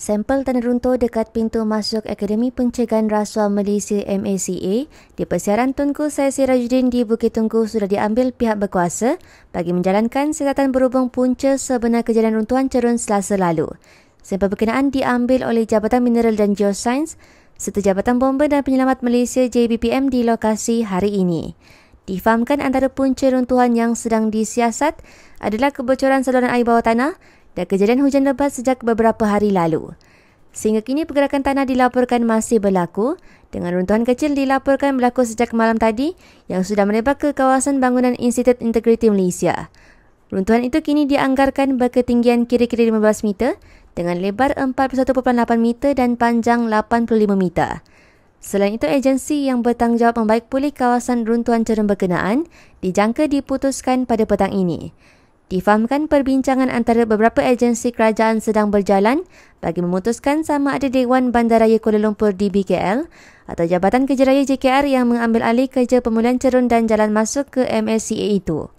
Sampel tanah runtuh dekat pintu masuk Akademi Pencegahan Rasuah Malaysia MACA di persiaran Tunku Saya Sirajuddin di Bukit Tunku sudah diambil pihak berkuasa bagi menjalankan siasatan berhubung punca sebenar kejadian runtuhan cerun selasa lalu. Sampel berkenaan diambil oleh Jabatan Mineral dan Geosains serta Jabatan Bomba dan Penyelamat Malaysia JBPM di lokasi hari ini. Difahamkan antara punca runtuhan yang sedang disiasat adalah kebocoran saluran air bawah tanah dan kejadian hujan lebat sejak beberapa hari lalu. Sehingga kini pergerakan tanah dilaporkan masih berlaku dengan runtuhan kecil dilaporkan berlaku sejak malam tadi yang sudah menyebar ke kawasan bangunan Institut Integriti Malaysia. Runtuhan itu kini dianggarkan berketinggian kira-kira 15 meter dengan lebar 41.8 meter dan panjang 85 meter. Selain itu, agensi yang bertanggungjawab membaik pulih kawasan runtuhan cerun berkenaan dijangka diputuskan pada petang ini. Difahamkan perbincangan antara beberapa agensi kerajaan sedang berjalan bagi memutuskan sama ada Dewan Bandaraya Kuala Lumpur DBKL atau Jabatan Kerja Raya JKR yang mengambil alih kerja pemulihan cerun dan jalan masuk ke MSCA itu.